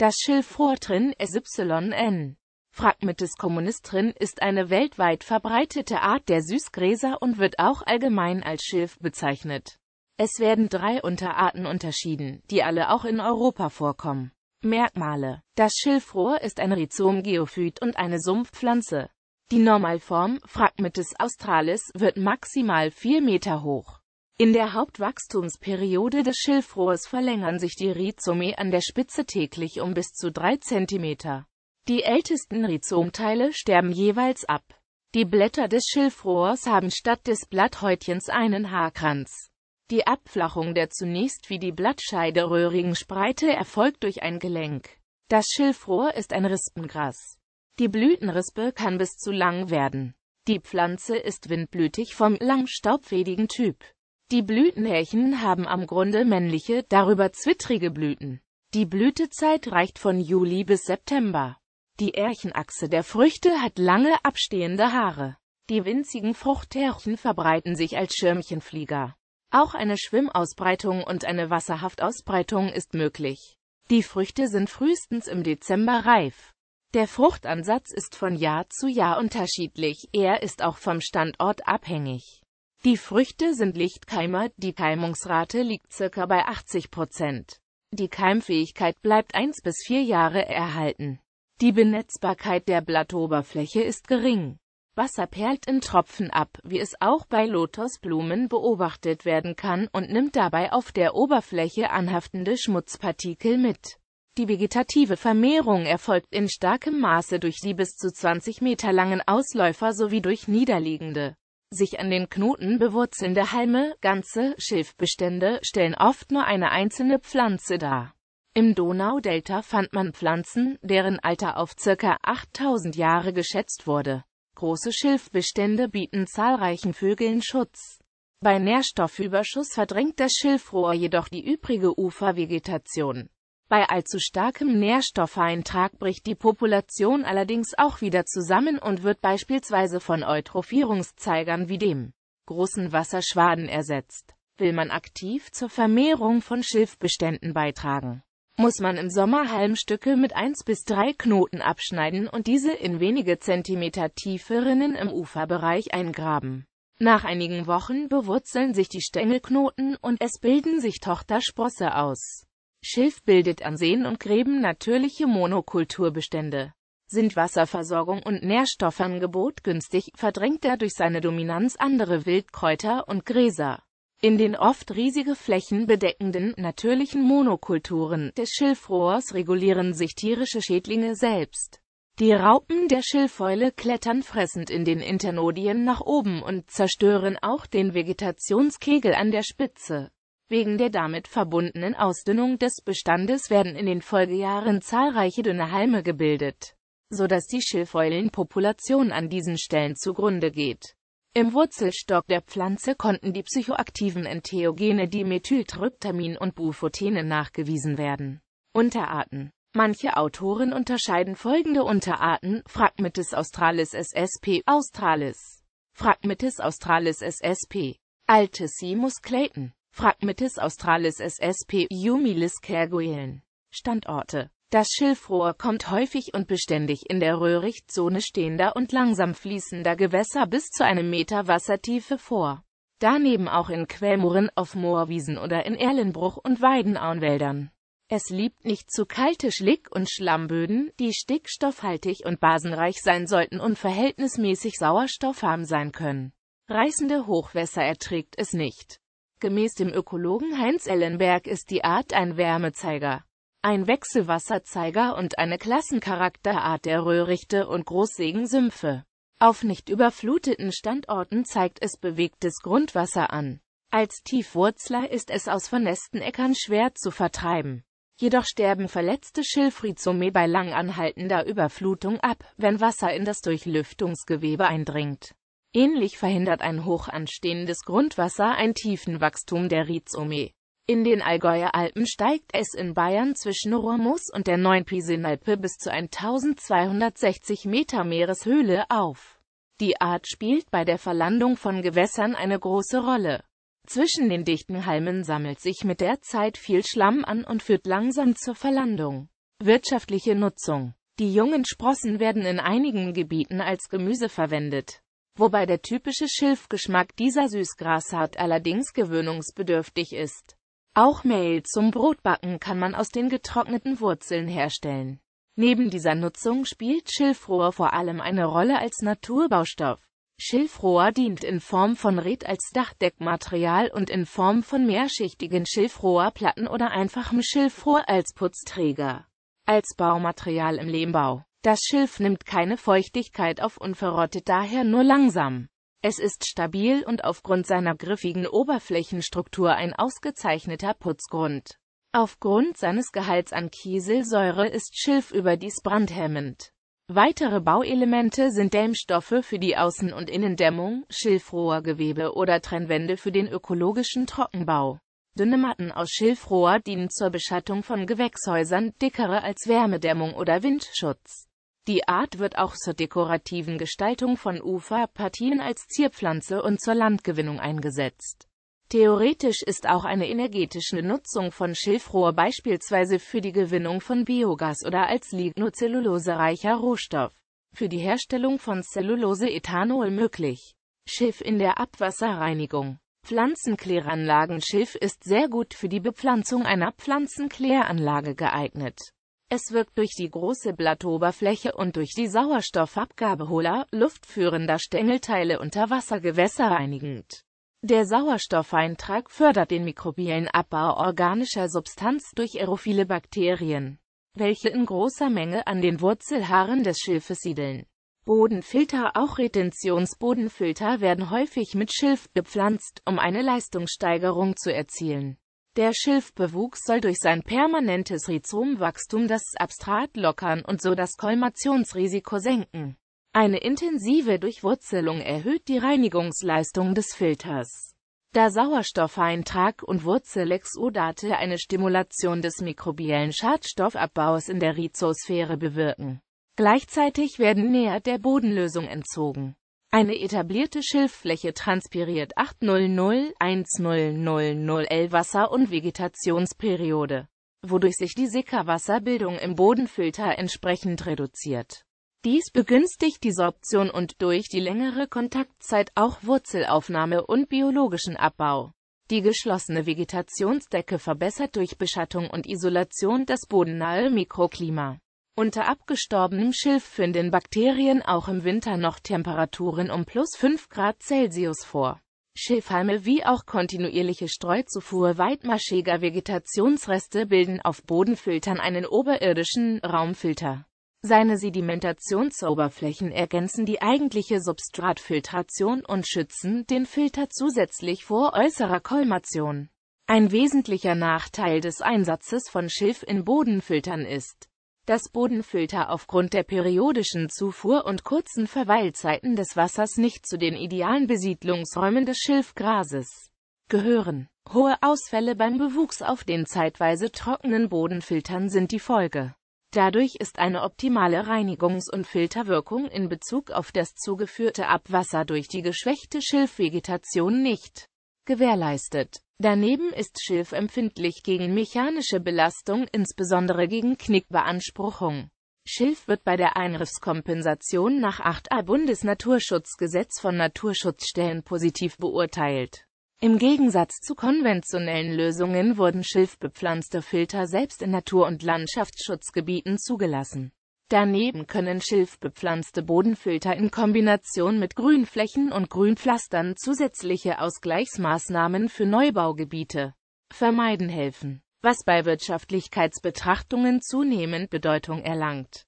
Das Schilfrohrtrin SYN Phragmites communistrin ist eine weltweit verbreitete Art der Süßgräser und wird auch allgemein als Schilf bezeichnet. Es werden drei Unterarten unterschieden, die alle auch in Europa vorkommen. Merkmale Das Schilfrohr ist ein Rhizomgeophyt und eine Sumpfpflanze. Die Normalform Phragmites australis wird maximal 4 Meter hoch. In der Hauptwachstumsperiode des Schilfrohrs verlängern sich die Rhizome an der Spitze täglich um bis zu drei Zentimeter. Die ältesten Rhizomteile sterben jeweils ab. Die Blätter des Schilfrohrs haben statt des Blatthäutchens einen Haarkranz. Die Abflachung der zunächst wie die Blattscheide röhrigen Spreite erfolgt durch ein Gelenk. Das Schilfrohr ist ein Rispengras. Die Blütenrispe kann bis zu lang werden. Die Pflanze ist windblütig vom lang staubfädigen Typ. Die Blütenhärchen haben am Grunde männliche, darüber zwittrige Blüten. Die Blütezeit reicht von Juli bis September. Die Ährchenachse der Früchte hat lange abstehende Haare. Die winzigen Fruchthärchen verbreiten sich als Schirmchenflieger. Auch eine Schwimmausbreitung und eine Wasserhaftausbreitung ist möglich. Die Früchte sind frühestens im Dezember reif. Der Fruchtansatz ist von Jahr zu Jahr unterschiedlich, er ist auch vom Standort abhängig. Die Früchte sind Lichtkeimer, die Keimungsrate liegt ca. bei 80 Prozent. Die Keimfähigkeit bleibt 1 bis 4 Jahre erhalten. Die Benetzbarkeit der Blattoberfläche ist gering. Wasser perlt in Tropfen ab, wie es auch bei Lotusblumen beobachtet werden kann und nimmt dabei auf der Oberfläche anhaftende Schmutzpartikel mit. Die vegetative Vermehrung erfolgt in starkem Maße durch die bis zu 20 Meter langen Ausläufer sowie durch niederliegende, sich an den Knoten bewurzelnde Halme, ganze Schilfbestände stellen oft nur eine einzelne Pflanze dar. Im Donaudelta fand man Pflanzen, deren Alter auf ca. 8000 Jahre geschätzt wurde. Große Schilfbestände bieten zahlreichen Vögeln Schutz. Bei Nährstoffüberschuss verdrängt das Schilfrohr jedoch die übrige Ufervegetation. Bei allzu starkem Nährstoffeintrag bricht die Population allerdings auch wieder zusammen und wird beispielsweise von Eutrophierungszeigern wie dem großen Wasserschwaden ersetzt. Will man aktiv zur Vermehrung von Schilfbeständen beitragen, muss man im Sommer Halmstücke mit 1 bis 3 Knoten abschneiden und diese in wenige Zentimeter tiefe Rinnen im Uferbereich eingraben. Nach einigen Wochen bewurzeln sich die Stängelknoten und es bilden sich Tochtersprosse aus. Schilf bildet an Seen und Gräben natürliche Monokulturbestände. Sind Wasserversorgung und Nährstoffangebot günstig, verdrängt er durch seine Dominanz andere Wildkräuter und Gräser. In den oft riesige Flächen bedeckenden, natürlichen Monokulturen des Schilfrohrs regulieren sich tierische Schädlinge selbst. Die Raupen der Schilfäule klettern fressend in den Internodien nach oben und zerstören auch den Vegetationskegel an der Spitze. Wegen der damit verbundenen Ausdünnung des Bestandes werden in den Folgejahren zahlreiche dünne Halme gebildet, so dass die Schilfeulenpopulation an diesen Stellen zugrunde geht. Im Wurzelstock der Pflanze konnten die psychoaktiven Entheogene Dimethyltryptamin und Bufotene nachgewiesen werden. Unterarten Manche Autoren unterscheiden folgende Unterarten Phragmitis australis ssp. australis Phragmitis australis ssp. Altesimus clayton Phragmitis australis ssp. humilis kerguelen. Standorte das Schilfrohr kommt häufig und beständig in der Röhrichtzone stehender und langsam fließender Gewässer bis zu einem Meter Wassertiefe vor. Daneben auch in Quellmuren auf Moorwiesen oder in Erlenbruch- und Weidenauenwäldern. Es liebt nicht zu kalte Schlick- und Schlammböden, die stickstoffhaltig und basenreich sein sollten und verhältnismäßig sauerstoffarm sein können. Reißende Hochwässer erträgt es nicht. Gemäß dem Ökologen Heinz Ellenberg ist die Art ein Wärmezeiger, ein Wechselwasserzeiger und eine Klassencharakterart der Röhrichte und Großsegensümpfe. Auf nicht überfluteten Standorten zeigt es bewegtes Grundwasser an. Als Tiefwurzler ist es aus vernässten Äckern schwer zu vertreiben. Jedoch sterben verletzte Schilfrizome bei langanhaltender Überflutung ab, wenn Wasser in das Durchlüftungsgewebe eindringt. Ähnlich verhindert ein hoch anstehendes Grundwasser ein Tiefenwachstum der Rhizome. In den Allgäuer Alpen steigt es in Bayern zwischen Rohrmoos und der neuen Pisenalpe bis zu 1260 Meter Meereshöhle auf. Die Art spielt bei der Verlandung von Gewässern eine große Rolle. Zwischen den dichten Halmen sammelt sich mit der Zeit viel Schlamm an und führt langsam zur Verlandung. Wirtschaftliche Nutzung Die jungen Sprossen werden in einigen Gebieten als Gemüse verwendet wobei der typische Schilfgeschmack dieser Süßgrasart allerdings gewöhnungsbedürftig ist. Auch Mehl zum Brotbacken kann man aus den getrockneten Wurzeln herstellen. Neben dieser Nutzung spielt Schilfrohr vor allem eine Rolle als Naturbaustoff. Schilfrohr dient in Form von Red als Dachdeckmaterial und in Form von mehrschichtigen Schilfrohrplatten oder einfachem Schilfrohr als Putzträger. Als Baumaterial im Lehmbau das Schilf nimmt keine Feuchtigkeit auf und verrottet daher nur langsam. Es ist stabil und aufgrund seiner griffigen Oberflächenstruktur ein ausgezeichneter Putzgrund. Aufgrund seines Gehalts an Kieselsäure ist Schilf überdies brandhemmend. Weitere Bauelemente sind Dämmstoffe für die Außen- und Innendämmung, Schilfrohrgewebe oder Trennwände für den ökologischen Trockenbau. Dünne Matten aus Schilfrohr dienen zur Beschattung von Gewächshäusern, dickere als Wärmedämmung oder Windschutz. Die Art wird auch zur dekorativen Gestaltung von Uferpartien als Zierpflanze und zur Landgewinnung eingesetzt. Theoretisch ist auch eine energetische Nutzung von Schilfrohr beispielsweise für die Gewinnung von Biogas oder als lignocellulosereicher Rohstoff für die Herstellung von Zellulose-Ethanol möglich. Schilf in der Abwasserreinigung Pflanzenkläranlagen Schilf ist sehr gut für die Bepflanzung einer Pflanzenkläranlage geeignet. Es wirkt durch die große Blattoberfläche und durch die Sauerstoffabgabe hohler, luftführender Stängelteile unter Wassergewässer reinigend. Der Sauerstoffeintrag fördert den mikrobiellen Abbau organischer Substanz durch aerophile Bakterien, welche in großer Menge an den Wurzelhaaren des Schilfes siedeln. Bodenfilter, auch Retentionsbodenfilter werden häufig mit Schilf gepflanzt, um eine Leistungssteigerung zu erzielen. Der Schilfbewuchs soll durch sein permanentes Rhizomwachstum das Abstrat lockern und so das Kolmationsrisiko senken. Eine intensive Durchwurzelung erhöht die Reinigungsleistung des Filters. Da Sauerstoffeintrag und Wurzelexudate eine Stimulation des mikrobiellen Schadstoffabbaus in der Rhizosphäre bewirken. Gleichzeitig werden näher der Bodenlösung entzogen. Eine etablierte Schilffläche transpiriert 800 l Wasser- und Vegetationsperiode, wodurch sich die Sickerwasserbildung im Bodenfilter entsprechend reduziert. Dies begünstigt die Sorption und durch die längere Kontaktzeit auch Wurzelaufnahme und biologischen Abbau. Die geschlossene Vegetationsdecke verbessert durch Beschattung und Isolation das bodennahe Mikroklima. Unter abgestorbenem Schilf finden Bakterien auch im Winter noch Temperaturen um plus 5 Grad Celsius vor. Schilfhalme wie auch kontinuierliche Streuzufuhr weitmaschiger Vegetationsreste bilden auf Bodenfiltern einen oberirdischen Raumfilter. Seine Sedimentationsoberflächen ergänzen die eigentliche Substratfiltration und schützen den Filter zusätzlich vor äußerer Kolmation. Ein wesentlicher Nachteil des Einsatzes von Schilf in Bodenfiltern ist, das Bodenfilter aufgrund der periodischen Zufuhr und kurzen Verweilzeiten des Wassers nicht zu den idealen Besiedlungsräumen des Schilfgrases gehören. Hohe Ausfälle beim Bewuchs auf den zeitweise trockenen Bodenfiltern sind die Folge. Dadurch ist eine optimale Reinigungs- und Filterwirkung in Bezug auf das zugeführte Abwasser durch die geschwächte Schilfvegetation nicht gewährleistet Daneben ist Schilf empfindlich gegen mechanische Belastung, insbesondere gegen Knickbeanspruchung. Schilf wird bei der Eingriffskompensation nach 8a Bundesnaturschutzgesetz von Naturschutzstellen positiv beurteilt. Im Gegensatz zu konventionellen Lösungen wurden schilfbepflanzte Filter selbst in Natur- und Landschaftsschutzgebieten zugelassen. Daneben können schilfbepflanzte Bodenfilter in Kombination mit Grünflächen und Grünpflastern zusätzliche Ausgleichsmaßnahmen für Neubaugebiete vermeiden helfen, was bei Wirtschaftlichkeitsbetrachtungen zunehmend Bedeutung erlangt